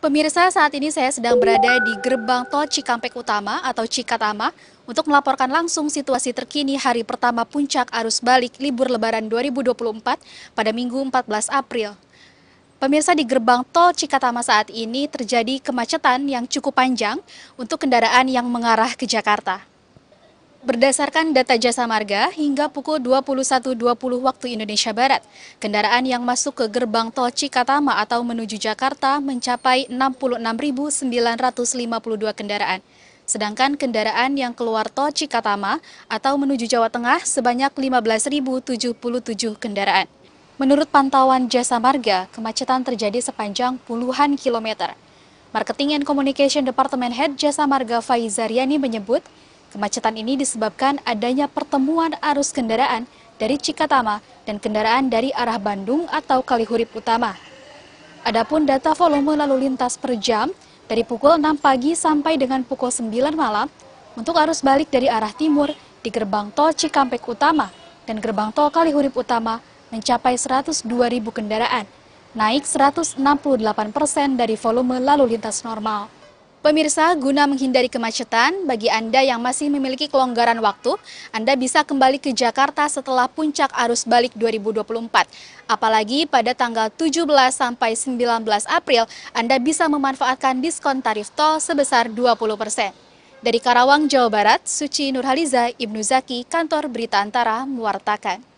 Pemirsa, saat ini saya sedang berada di gerbang tol Cikampek Utama atau Cikatama untuk melaporkan langsung situasi terkini hari pertama puncak arus balik libur lebaran 2024 pada Minggu 14 April. Pemirsa di gerbang tol Cikatama saat ini terjadi kemacetan yang cukup panjang untuk kendaraan yang mengarah ke Jakarta. Berdasarkan data jasa marga, hingga pukul 21.20 waktu Indonesia Barat, kendaraan yang masuk ke gerbang tol Cikatama atau menuju Jakarta mencapai 66.952 kendaraan. Sedangkan kendaraan yang keluar tol Cikatama atau menuju Jawa Tengah sebanyak 15.077 kendaraan. Menurut pantauan jasa marga, kemacetan terjadi sepanjang puluhan kilometer. Marketing and Communication Department Head Jasa Marga Faizariani menyebut, Kemacetan ini disebabkan adanya pertemuan arus kendaraan dari Cikatama dan kendaraan dari arah Bandung atau Kalihurip Utama. Adapun data volume lalu lintas per jam dari pukul 6 pagi sampai dengan pukul 9 malam untuk arus balik dari arah timur di gerbang tol Cikampek Utama dan gerbang tol Kalihurip Utama mencapai 102.000 kendaraan, naik 168 persen dari volume lalu lintas normal. Pemirsa, guna menghindari kemacetan, bagi Anda yang masih memiliki kelonggaran waktu, Anda bisa kembali ke Jakarta setelah puncak arus balik 2024. Apalagi pada tanggal 17 sampai 19 April, Anda bisa memanfaatkan diskon tarif tol sebesar 20 persen. Dari Karawang, Jawa Barat, Suci Nurhaliza, Ibnu Zaki, Kantor Berita Antara, mewartakan.